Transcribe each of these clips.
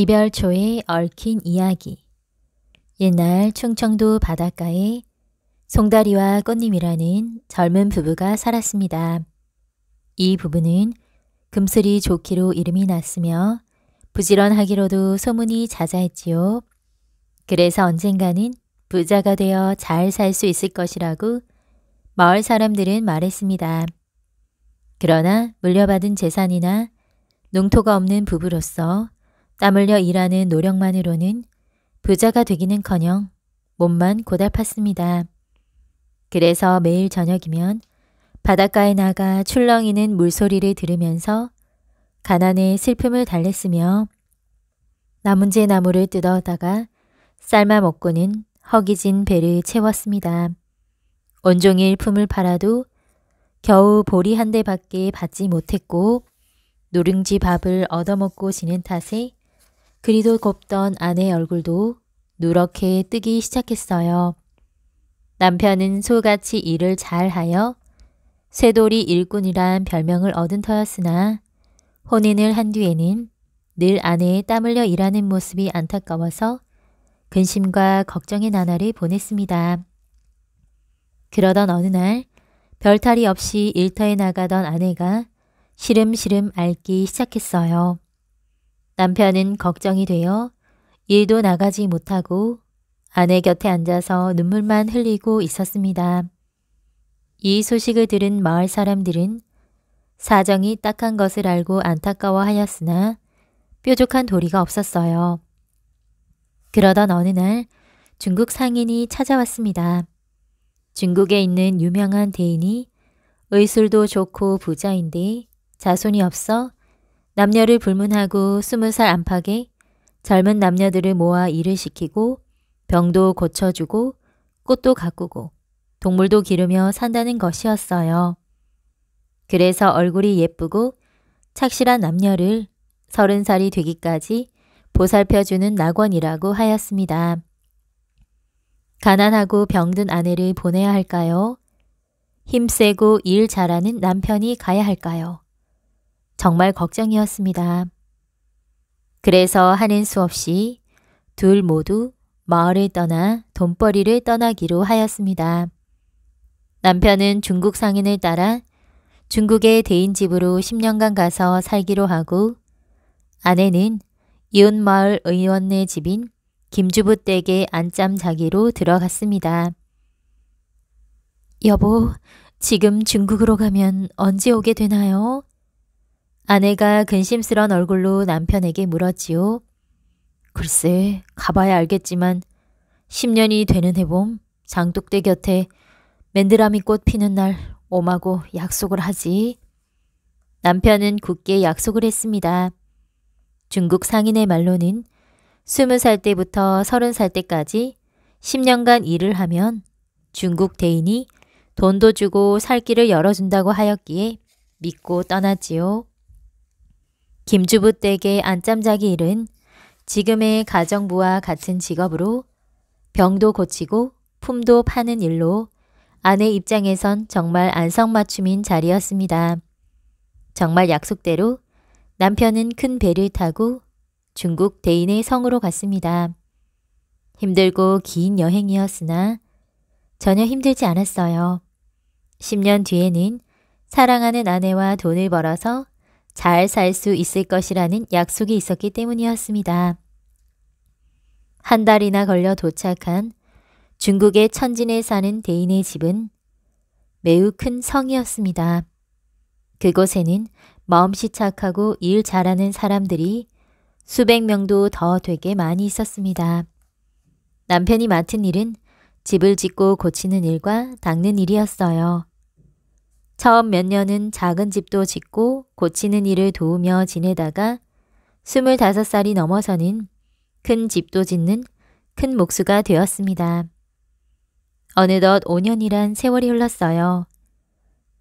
이별 초에 얽힌 이야기 옛날 충청도 바닷가에 송다리와 꽃님이라는 젊은 부부가 살았습니다. 이 부부는 금슬이 좋기로 이름이 났으며 부지런하기로도 소문이 자자했지요. 그래서 언젠가는 부자가 되어 잘 살 수 있을 것이라고 마을 사람들은 말했습니다. 그러나 물려받은 재산이나 농토가 없는 부부로서 땀 흘려 일하는 노력만으로는 부자가 되기는커녕 몸만 고달팠습니다. 그래서 매일 저녁이면 바닷가에 나가 출렁이는 물소리를 들으면서 가난의 슬픔을 달랬으며 나문제 나무를 뜯어다가 삶아 먹고는 허기진 배를 채웠습니다. 온종일 품을 팔아도 겨우 보리 한 대밖에 받지 못했고 누룽지 밥을 얻어먹고 지는 탓에 그리도 곱던 아내의 얼굴도 누렇게 뜨기 시작했어요. 남편은 소같이 일을 잘하여 쇠돌이 일꾼이란 별명을 얻은 터였으나 혼인을 한 뒤에는 늘 아내의 땀 흘려 일하는 모습이 안타까워서 근심과 걱정의 나날을 보냈습니다. 그러던 어느 날 별탈이 없이 일터에 나가던 아내가 시름시름 앓기 시작했어요. 남편은 걱정이 되어 일도 나가지 못하고 아내 곁에 앉아서 눈물만 흘리고 있었습니다. 이 소식을 들은 마을 사람들은 사정이 딱한 것을 알고 안타까워하였으나 뾰족한 도리가 없었어요. 그러던 어느 날 중국 상인이 찾아왔습니다. 중국에 있는 유명한 대인이 의술도 좋고 부자인데 자손이 없어 남녀를 불문하고 스무 살 안팎에 젊은 남녀들을 모아 일을 시키고 병도 고쳐주고 꽃도 가꾸고 동물도 기르며 산다는 것이었어요. 그래서 얼굴이 예쁘고 착실한 남녀를 서른 살이 되기까지 보살펴주는 낙원이라고 하였습니다. 가난하고 병든 아내를 보내야 할까요? 힘세고 일 잘하는 남편이 가야 할까요? 정말 걱정이었습니다. 그래서 하는 수 없이 둘 모두 마을을 떠나 돈벌이를 떠나기로 하였습니다. 남편은 중국 상인을 따라 중국의 대인집으로 10년간 가서 살기로 하고 아내는 이웃마을 의원네 집인 김주부 댁에 안짬 자기로 들어갔습니다. 여보, 지금 중국으로 가면 언제 오게 되나요? 아내가 근심스런 얼굴로 남편에게 물었지요. 글쎄, 가봐야 알겠지만 10년이 되는 해봄 장독대 곁에 맨드라미 꽃 피는 날 오마고 약속을 하지. 남편은 굳게 약속을 했습니다. 중국 상인의 말로는 20살 때부터 30살 때까지 10년간 일을 하면 중국 대인이 돈도 주고 살 길을 열어준다고 하였기에 믿고 떠났지요. 김주부 댁의 안짬자기 일은 지금의 가정부와 같은 직업으로 병도 고치고 품도 파는 일로 아내 입장에선 정말 안성맞춤인 자리였습니다. 정말 약속대로 남편은 큰 배를 타고 중국 대인의 성으로 갔습니다. 힘들고 긴 여행이었으나 전혀 힘들지 않았어요. 10년 뒤에는 사랑하는 아내와 돈을 벌어서 잘살수 있을 것이라는 약속이 있었기 때문이었습니다. 한 달이나 걸려 도착한 중국의 천진에 사는 대인의 집은 매우 큰 성이었습니다. 그곳에는 마음씨 착하고 일 잘하는 사람들이 수백 명도 더 되게 많이 있었습니다. 남편이 맡은 일은 집을 짓고 고치는 일과 닦는 일이었어요. 처음 몇 년은 작은 집도 짓고 고치는 일을 도우며 지내다가 25살이 넘어서는 큰 집도 짓는 큰 목수가 되었습니다. 어느덧 5년이란 세월이 흘렀어요.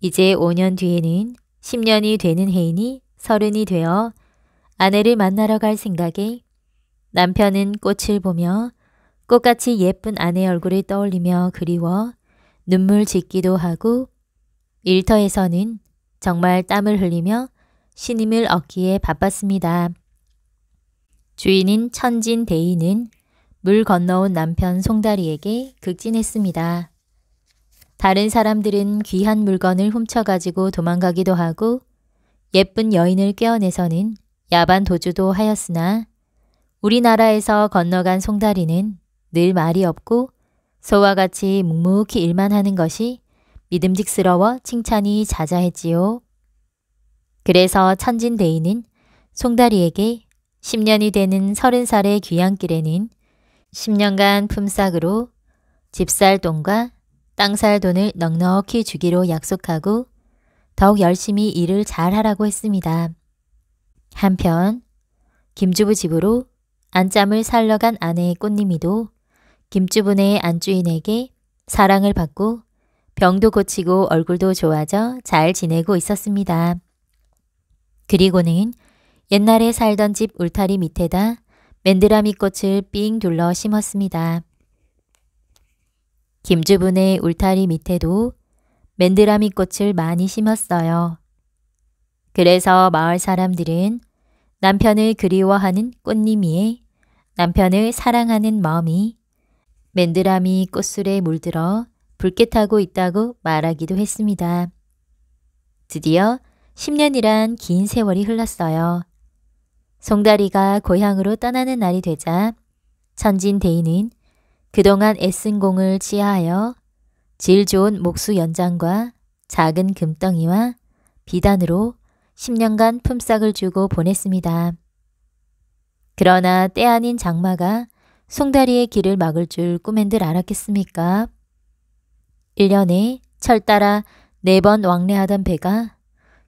이제 5년 뒤에는 10년이 되는 해인이 서른이 되어 아내를 만나러 갈 생각에 남편은 꽃을 보며 꽃같이 예쁜 아내 얼굴을 떠올리며 그리워 눈물 짓기도 하고 일터에서는 정말 땀을 흘리며 신임을 얻기에 바빴습니다. 주인인 천진 대인은 물 건너온 남편 송다리에게 극진했습니다. 다른 사람들은 귀한 물건을 훔쳐가지고 도망가기도 하고 예쁜 여인을 깨어내서는 야반 도주도 하였으나 우리나라에서 건너간 송다리는 늘 말이 없고 소와 같이 묵묵히 일만 하는 것이 믿음직스러워 칭찬이 자자했지요. 그래서 천진대인은 송다리에게 10년이 되는 30살의 귀향길에는 10년간 품삯으로 집살 돈과 땅살 돈을 넉넉히 주기로 약속하고 더욱 열심히 일을 잘하라고 했습니다. 한편 김주부 집으로 안짬을 살러 간 아내의 꽃님이도 김주부네 의 안주인에게 사랑을 받고 병도 고치고 얼굴도 좋아져 잘 지내고 있었습니다. 그리고는 옛날에 살던 집 울타리 밑에다 맨드라미 꽃을 삥 둘러 심었습니다. 김주분의 울타리 밑에도 맨드라미 꽃을 많이 심었어요. 그래서 마을 사람들은 남편을 그리워하는 꽃님이에 남편을 사랑하는 마음이 맨드라미 꽃술에 물들어 붉게 타고 있다고 말하기도 했습니다. 드디어 10년이란 긴 세월이 흘렀어요. 송다리가 고향으로 떠나는 날이 되자 천진대인은 그동안 애쓴 공을 치하하여 질 좋은 목수 연장과 작은 금덩이와 비단으로 10년간 품삯을 주고 보냈습니다. 그러나 때 아닌 장마가 송다리의 길을 막을 줄 꿈엔들 알았겠습니까? 1년에 철 따라 네 번 왕래하던 배가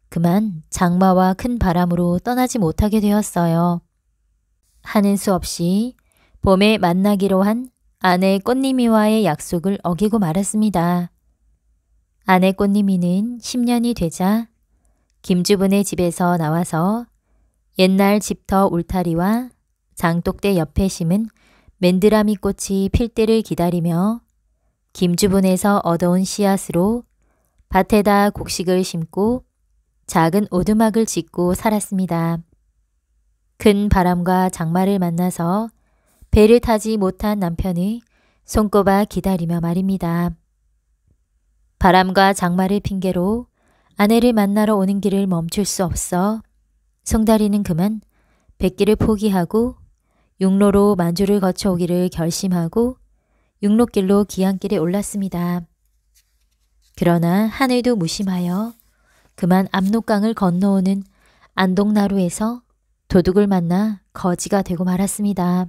그만 장마와 큰 바람으로 떠나지 못하게 되었어요. 하는 수 없이 봄에 만나기로 한 아내 꽃님이와의 약속을 어기고 말았습니다. 아내 꽃님이는 10년이 되자 김주분의 집에서 나와서 옛날 집터 울타리와 장독대 옆에 심은 맨드라미 꽃이 필 때를 기다리며 김주분에서 얻어온 씨앗으로 밭에다 곡식을 심고 작은 오두막을 짓고 살았습니다. 큰 바람과 장마를 만나서 배를 타지 못한 남편이 손꼽아 기다리며 말입니다. 바람과 장마를 핑계로 아내를 만나러 오는 길을 멈출 수 없어 송다리는 그만 백기를 포기하고 육로로 만주를 거쳐오기를 결심하고 육로길로 기한길에 올랐습니다. 그러나 하늘도 무심하여 그만 압록강을 건너오는 안동나루에서 도둑을 만나 거지가 되고 말았습니다.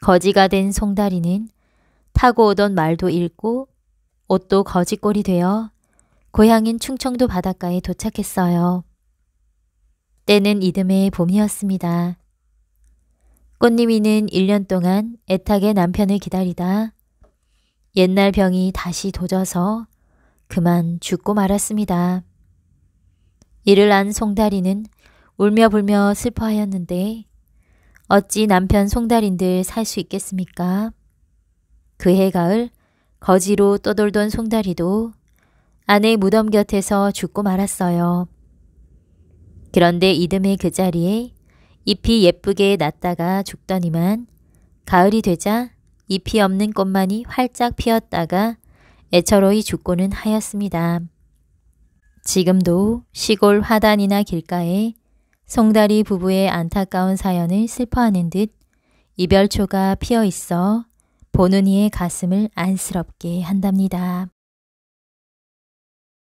거지가 된 송다리는 타고 오던 말도 잃고 옷도 거지꼴이 되어 고향인 충청도 바닷가에 도착했어요. 때는 이듬해 봄이었습니다. 꽃님이는 1년 동안 애타게 남편을 기다리다 옛날 병이 다시 도져서 그만 죽고 말았습니다. 이를 안 송다리는 울며 불며 슬퍼하였는데 어찌 남편 송다린들살 수 있겠습니까? 그해 가을 거지로 떠돌던 송다리도 아내의 무덤 곁에서 죽고 말았어요. 그런데 이듬해 그 자리에 잎이 예쁘게 났다가 죽더니만 가을이 되자 잎이 없는 꽃만이 활짝 피었다가 애처로이 죽고는 하였습니다. 지금도 시골 화단이나 길가에 송다리 부부의 안타까운 사연을 슬퍼하는 듯 이별초가 피어 있어 보는 이의 가슴을 안쓰럽게 한답니다.